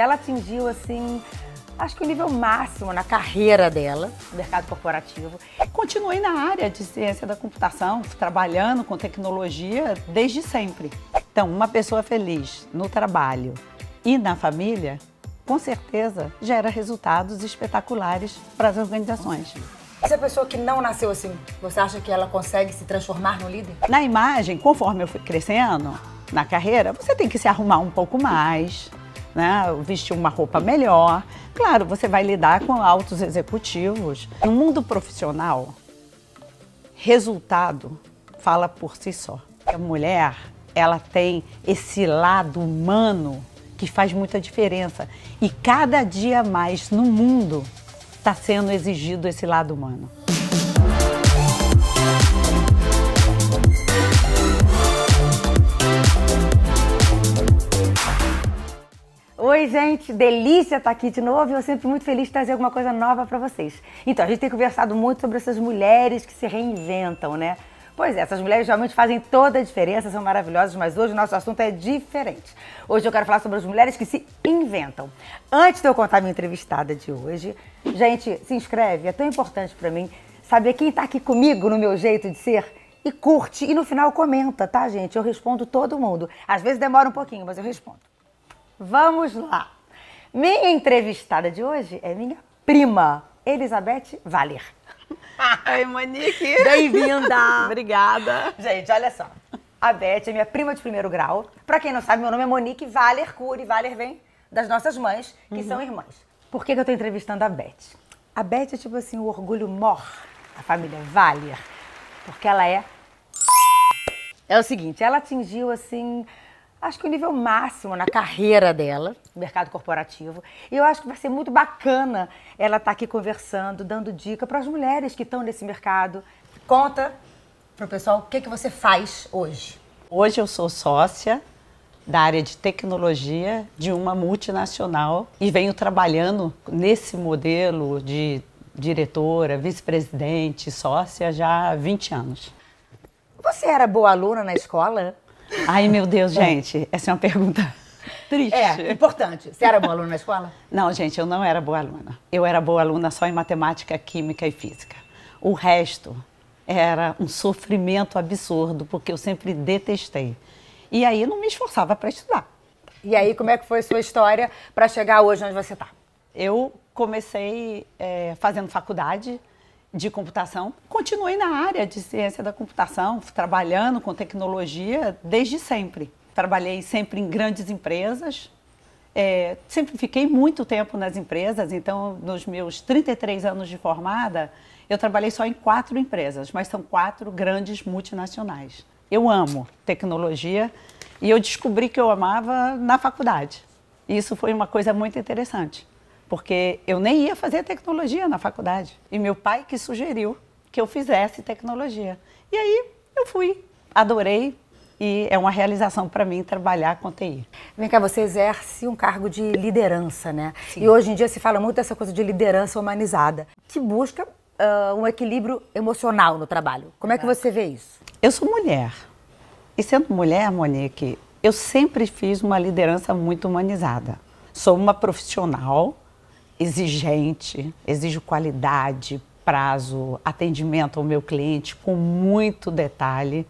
ela atingiu assim acho que o nível máximo na carreira dela, no mercado corporativo. Continuei na área de ciência da computação, trabalhando com tecnologia desde sempre. Então, uma pessoa feliz no trabalho e na família, com certeza gera resultados espetaculares para as organizações. Essa pessoa que não nasceu assim, você acha que ela consegue se transformar no líder? Na imagem, conforme eu fui crescendo, na carreira, você tem que se arrumar um pouco mais, né? vestir uma roupa melhor. Claro, você vai lidar com altos executivos. No mundo profissional, resultado fala por si só. A mulher, ela tem esse lado humano que faz muita diferença. E cada dia mais no mundo está sendo exigido esse lado humano. Oi, gente, delícia estar aqui de novo e eu sempre muito feliz de trazer alguma coisa nova para vocês. Então, a gente tem conversado muito sobre essas mulheres que se reinventam, né? Pois é, essas mulheres realmente fazem toda a diferença, são maravilhosas, mas hoje o nosso assunto é diferente. Hoje eu quero falar sobre as mulheres que se inventam. Antes de eu contar minha entrevistada de hoje, gente, se inscreve, é tão importante para mim saber quem está aqui comigo no meu jeito de ser e curte e no final comenta, tá, gente? Eu respondo todo mundo. Às vezes demora um pouquinho, mas eu respondo. Vamos lá! Minha entrevistada de hoje é minha prima, Elizabeth Valer. Oi, Monique! Bem-vinda! Obrigada! Gente, olha só. A Beth é minha prima de primeiro grau. Para quem não sabe, meu nome é Monique Valer Cury. Valer vem das nossas mães, que uhum. são irmãs. Por que, que eu tô entrevistando a Beth? A Beth é tipo assim, o orgulho mor da família Valer. Porque ela é. É o é seguinte, ela atingiu assim acho que o nível máximo na carreira dela, no mercado corporativo. E eu acho que vai ser muito bacana ela estar tá aqui conversando, dando dica para as mulheres que estão nesse mercado. Conta para o pessoal o que, que você faz hoje. Hoje eu sou sócia da área de tecnologia de uma multinacional e venho trabalhando nesse modelo de diretora, vice-presidente, sócia já há 20 anos. Você era boa aluna na escola? Ai, meu Deus, é. gente, essa é uma pergunta triste. É. é, importante. Você era boa aluna na escola? Não, gente, eu não era boa aluna. Eu era boa aluna só em matemática, química e física. O resto era um sofrimento absurdo, porque eu sempre detestei. E aí não me esforçava para estudar. E aí, como é que foi a sua história para chegar hoje onde você está? Eu comecei é, fazendo faculdade, de computação, continuei na área de ciência da computação, trabalhando com tecnologia desde sempre. Trabalhei sempre em grandes empresas, é, sempre fiquei muito tempo nas empresas, então nos meus 33 anos de formada, eu trabalhei só em quatro empresas, mas são quatro grandes multinacionais. Eu amo tecnologia e eu descobri que eu amava na faculdade. Isso foi uma coisa muito interessante porque eu nem ia fazer tecnologia na faculdade. E meu pai que sugeriu que eu fizesse tecnologia. E aí eu fui, adorei e é uma realização para mim trabalhar com TI. Vem cá, você exerce um cargo de liderança, né? Sim. E hoje em dia se fala muito dessa coisa de liderança humanizada, que busca uh, um equilíbrio emocional no trabalho. Como é que você vê isso? Eu sou mulher. E sendo mulher, Monique, eu sempre fiz uma liderança muito humanizada. Sou uma profissional exigente, exijo qualidade, prazo, atendimento ao meu cliente com muito detalhe,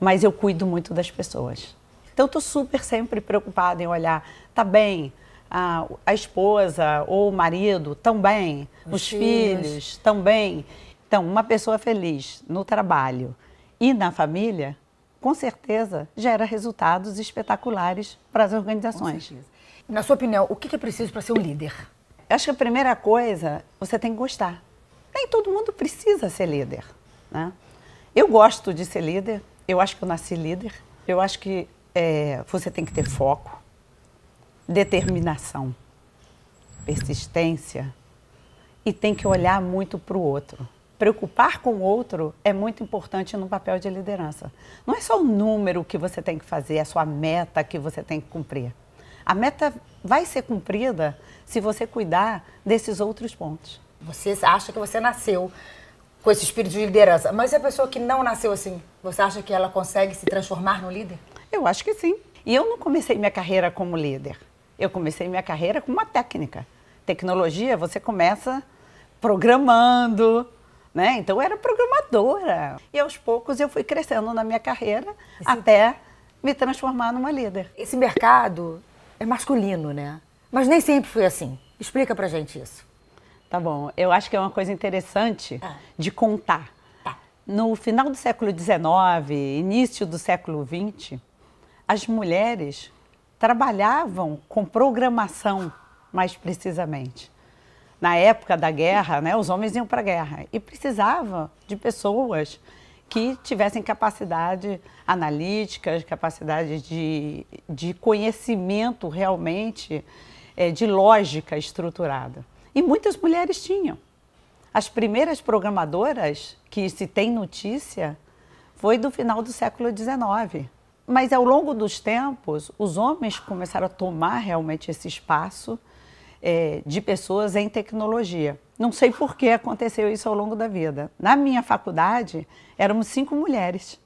mas eu cuido muito das pessoas. Então, estou super sempre preocupada em olhar, tá bem, a, a esposa ou o marido estão bem, os, os filhos estão bem. Então, uma pessoa feliz no trabalho e na família, com certeza, gera resultados espetaculares para as organizações. Na sua opinião, o que é preciso para ser um líder? acho que a primeira coisa, você tem que gostar. Nem todo mundo precisa ser líder. Né? Eu gosto de ser líder, eu acho que eu nasci líder, eu acho que é, você tem que ter foco, determinação, persistência e tem que olhar muito para o outro. Preocupar com o outro é muito importante no papel de liderança. Não é só o número que você tem que fazer, é a sua meta que você tem que cumprir. A meta vai ser cumprida se você cuidar desses outros pontos. Você acha que você nasceu com esse espírito de liderança, mas a pessoa que não nasceu assim, você acha que ela consegue se transformar no líder? Eu acho que sim. E eu não comecei minha carreira como líder. Eu comecei minha carreira com uma técnica. Tecnologia, você começa programando, né? Então eu era programadora. E aos poucos eu fui crescendo na minha carreira Esse... até me transformar numa líder. Esse mercado é masculino, né? Mas nem sempre foi assim. Explica pra gente isso. Tá bom. Eu acho que é uma coisa interessante ah. de contar. Tá. No final do século XIX, início do século XX, as mulheres trabalhavam com programação, mais precisamente. Na época da guerra, né, os homens iam para a guerra e precisava de pessoas que tivessem capacidade analítica, capacidade de, de conhecimento realmente, é, de lógica estruturada. E muitas mulheres tinham. As primeiras programadoras que se tem notícia foi do final do século XIX. Mas ao longo dos tempos, os homens começaram a tomar realmente esse espaço é, de pessoas em tecnologia. Não sei por que aconteceu isso ao longo da vida. Na minha faculdade, éramos cinco mulheres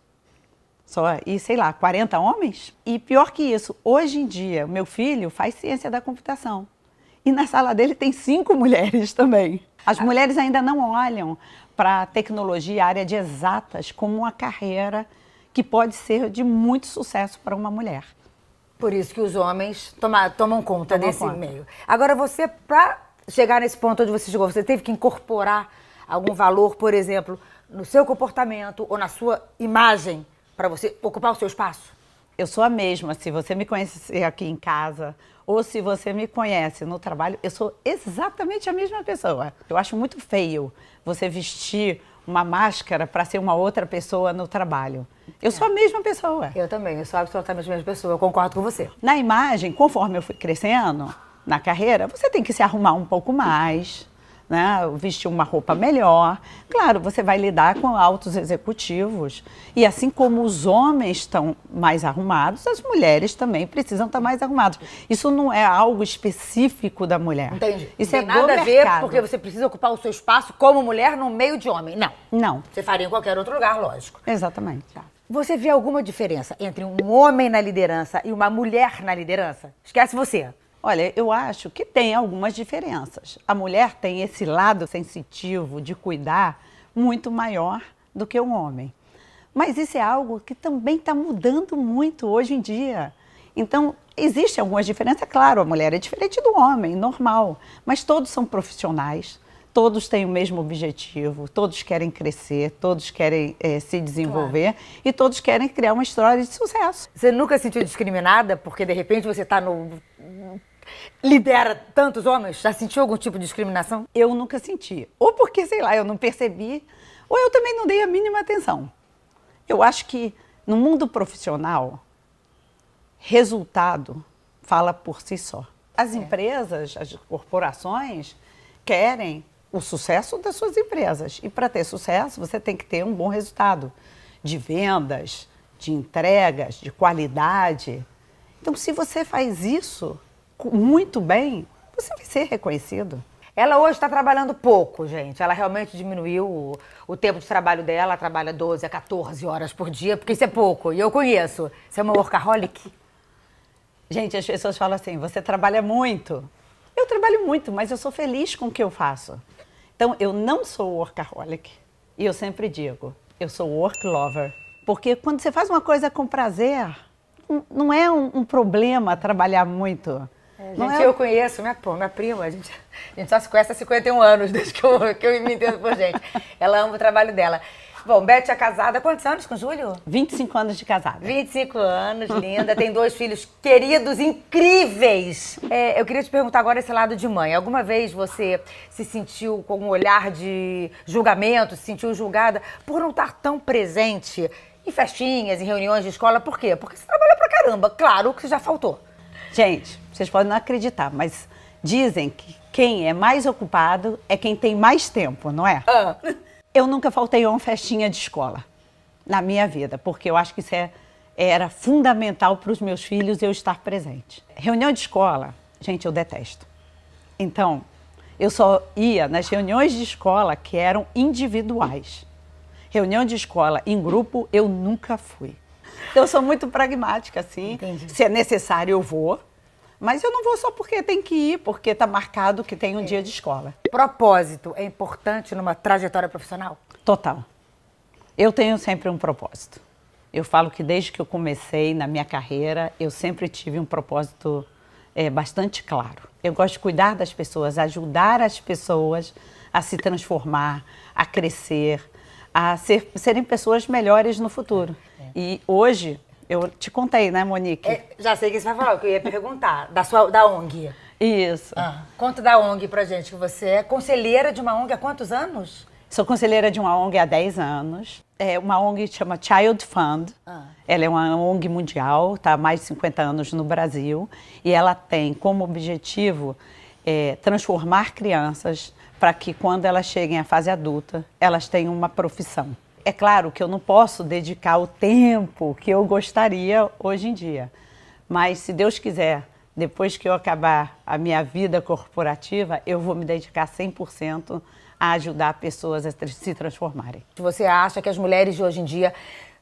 só, e sei lá, 40 homens? E pior que isso, hoje em dia, meu filho faz ciência da computação. E na sala dele tem cinco mulheres também. As mulheres ainda não olham para a tecnologia, área de exatas, como uma carreira que pode ser de muito sucesso para uma mulher. Por isso que os homens toma, tomam conta desse conta. meio. Agora, você, para chegar nesse ponto onde você chegou? Você teve que incorporar algum valor, por exemplo, no seu comportamento ou na sua imagem para você ocupar o seu espaço? Eu sou a mesma. Se você me conhece aqui em casa ou se você me conhece no trabalho, eu sou exatamente a mesma pessoa. Eu acho muito feio você vestir uma máscara para ser uma outra pessoa no trabalho. Eu é. sou a mesma pessoa. Eu também, eu sou absolutamente a mesma pessoa, eu concordo com você. Na imagem, conforme eu fui crescendo, na carreira, você tem que se arrumar um pouco mais, né? vestir uma roupa melhor. Claro, você vai lidar com altos executivos. E assim como os homens estão mais arrumados, as mulheres também precisam estar mais arrumadas. Isso não é algo específico da mulher. Entendi. Isso não é tem é nada a ver porque você precisa ocupar o seu espaço como mulher no meio de homem. Não. Não. Você faria em qualquer outro lugar, lógico. Exatamente. Tá. Você vê alguma diferença entre um homem na liderança e uma mulher na liderança? Esquece você. Olha, eu acho que tem algumas diferenças. A mulher tem esse lado sensitivo de cuidar muito maior do que o um homem. Mas isso é algo que também está mudando muito hoje em dia. Então, existem algumas diferenças, é claro, a mulher é diferente do homem, normal, mas todos são profissionais, todos têm o mesmo objetivo, todos querem crescer, todos querem eh, se desenvolver claro. e todos querem criar uma história de sucesso. Você nunca se sentiu discriminada porque de repente você está no lidera tantos homens? Já sentiu algum tipo de discriminação? Eu nunca senti. Ou porque, sei lá, eu não percebi, ou eu também não dei a mínima atenção. Eu acho que no mundo profissional, resultado fala por si só. As é. empresas, as corporações querem o sucesso das suas empresas. E para ter sucesso, você tem que ter um bom resultado de vendas, de entregas, de qualidade. Então, se você faz isso, muito bem, você vai ser reconhecido. Ela hoje está trabalhando pouco, gente. Ela realmente diminuiu o, o, tempo de trabalho dela. Ela trabalha 12 a 14 horas por dia, porque isso é pouco. E eu conheço. Você é uma workaholic? Gente, as pessoas falam assim: você trabalha muito. Eu trabalho muito, mas eu sou feliz com o que eu faço. Então, eu não sou workaholic. E eu sempre digo: eu sou work lover. Porque quando você faz uma coisa com prazer, não é um, um problema trabalhar muito. É, gente, é... eu conheço minha, pô, minha prima, a gente, a gente só se conhece há 51 anos, desde que eu, que eu me entendo por gente. Ela ama o trabalho dela. Bom, Beth é casada há quantos anos com o Júlio? 25 anos de casada. 25 anos, linda. Tem dois filhos queridos, incríveis. É, eu queria te perguntar agora esse lado de mãe. Alguma vez você se sentiu com um olhar de julgamento, se sentiu julgada por não estar tão presente em festinhas, em reuniões de escola? Por quê? Porque você trabalha pra caramba. Claro que já faltou. Gente, vocês podem não acreditar, mas dizem que quem é mais ocupado é quem tem mais tempo, não é? Ah. Eu nunca faltei a uma festinha de escola na minha vida, porque eu acho que isso é, era fundamental para os meus filhos eu estar presente. Reunião de escola, gente, eu detesto. Então, eu só ia nas reuniões de escola que eram individuais. Reunião de escola em grupo, eu nunca fui. Então, eu sou muito pragmática, assim. Entendi. Se é necessário, eu vou. Mas eu não vou só porque tem que ir, porque está marcado que tem um é. dia de escola. Propósito é importante numa trajetória profissional? Total. Eu tenho sempre um propósito. Eu falo que desde que eu comecei na minha carreira, eu sempre tive um propósito é, bastante claro. Eu gosto de cuidar das pessoas, ajudar as pessoas a se transformar, a crescer, a ser, serem pessoas melhores no futuro. É, é. E hoje, eu te contei, né, Monique? É, já sei o que você vai falar, que eu ia perguntar, da, sua, da ONG. Isso. Ah, conta da ONG pra gente, que você é conselheira de uma ONG há quantos anos? Sou conselheira de uma ONG há 10 anos. É uma ONG que chama Child Fund. Ah. Ela é uma ONG mundial, está há mais de 50 anos no Brasil. E ela tem como objetivo é, transformar crianças para que quando elas cheguem à fase adulta, elas tenham uma profissão. É claro que eu não posso dedicar o tempo que eu gostaria hoje em dia, mas se Deus quiser, depois que eu acabar a minha vida corporativa, eu vou me dedicar 100% a ajudar pessoas a se transformarem. Você acha que as mulheres de hoje em dia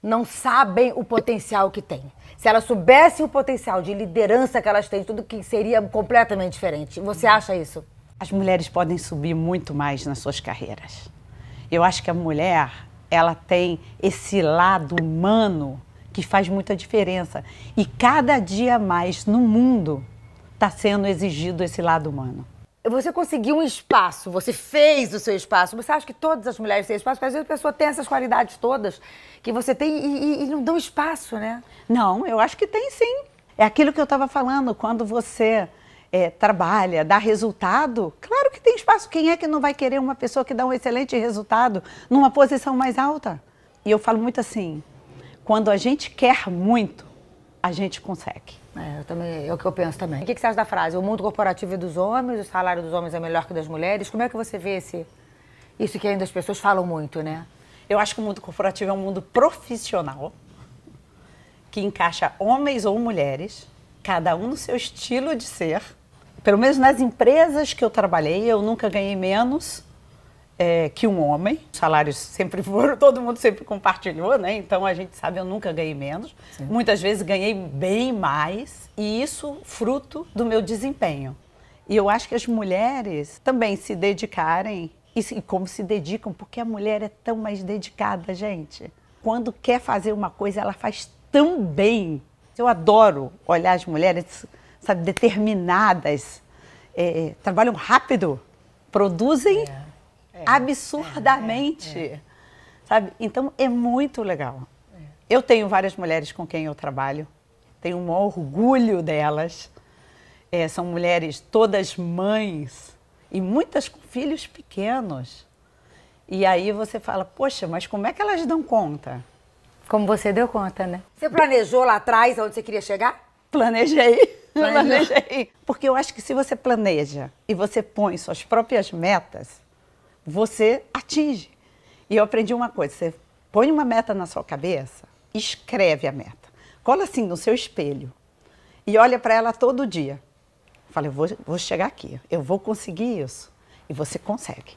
não sabem o potencial que têm? Se elas soubessem o potencial de liderança que elas têm, tudo que seria completamente diferente. Você acha isso? as mulheres podem subir muito mais nas suas carreiras. Eu acho que a mulher, ela tem esse lado humano que faz muita diferença. E cada dia mais no mundo está sendo exigido esse lado humano. Você conseguiu um espaço, você fez o seu espaço. Você acha que todas as mulheres têm espaço? Porque às vezes a pessoa tem essas qualidades todas que você tem e, e, e não dão espaço, né? Não, eu acho que tem sim. É aquilo que eu estava falando, quando você é, trabalha, dá resultado, claro que tem espaço. Quem é que não vai querer uma pessoa que dá um excelente resultado numa posição mais alta? E eu falo muito assim: quando a gente quer muito, a gente consegue. É, eu também, é o que eu penso também. O que, que você acha da frase? O mundo corporativo é dos homens, o salário dos homens é melhor que das mulheres. Como é que você vê esse, isso que ainda as pessoas falam muito, né? Eu acho que o mundo corporativo é um mundo profissional que encaixa homens ou mulheres, cada um no seu estilo de ser pelo menos nas empresas que eu trabalhei, eu nunca ganhei menos é, que um homem. Os salários sempre foram, todo mundo sempre compartilhou, né? Então a gente sabe, eu nunca ganhei menos. Sim. Muitas vezes ganhei bem mais, e isso fruto do meu desempenho. E eu acho que as mulheres também se dedicarem, e como se dedicam, porque a mulher é tão mais dedicada, gente. Quando quer fazer uma coisa, ela faz tão bem. Eu adoro olhar as mulheres sabe, determinadas, é, é, trabalham rápido, produzem é, é, absurdamente, é, é, sabe? Então é muito legal. Eu tenho várias mulheres com quem eu trabalho, tenho um orgulho delas. são mulheres todas mães e muitas com filhos pequenos. E aí você fala, poxa, mas como é que elas dão conta? Como você deu conta, né? Você planejou lá atrás onde você queria chegar? Planejei. Planejei. Porque eu acho que se você planeja e você põe suas próprias metas, você atinge. E eu aprendi uma coisa: você põe uma meta na sua cabeça, escreve a meta. Cola assim no seu espelho e olha para ela todo dia. Fala, eu vou, vou chegar aqui, eu vou conseguir isso. E você consegue.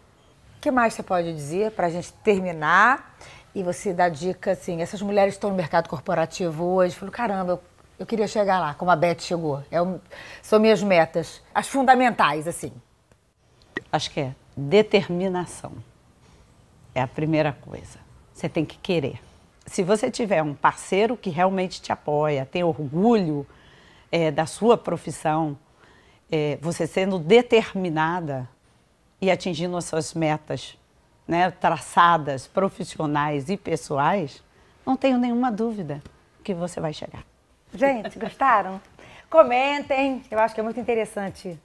O que mais você pode dizer para a gente terminar? E você dá dica assim, essas mulheres estão no mercado corporativo hoje, Falo: caramba, eu eu queria chegar lá, como a Beth chegou. É um, são minhas metas, as fundamentais, assim. Acho que é determinação. É a primeira coisa. Você tem que querer. Se você tiver um parceiro que realmente te apoia, tem orgulho é, da sua profissão, é, você sendo determinada e atingindo as suas metas né, traçadas, profissionais e pessoais, não tenho nenhuma dúvida que você vai chegar. Gente, gostaram? Comentem. Eu acho que é muito interessante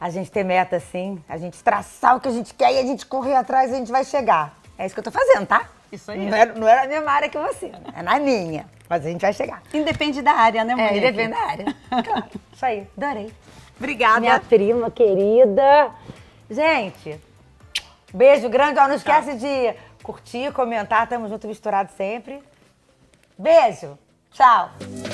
a gente ter meta assim, a gente traçar o que a gente quer e a gente correr atrás e a gente vai chegar. É isso que eu tô fazendo, tá? Isso aí. Não era, é, não é mesma área que você, é na minha. Mas a gente vai chegar. Independe da área, né, é, mulher? É, independe da área. Claro. Isso aí. Adorei. Obrigada. Minha prima querida. Gente, beijo grande. Ó, não esquece tá. de curtir, comentar. Tamo junto, misturado sempre. Beijo. Tchau.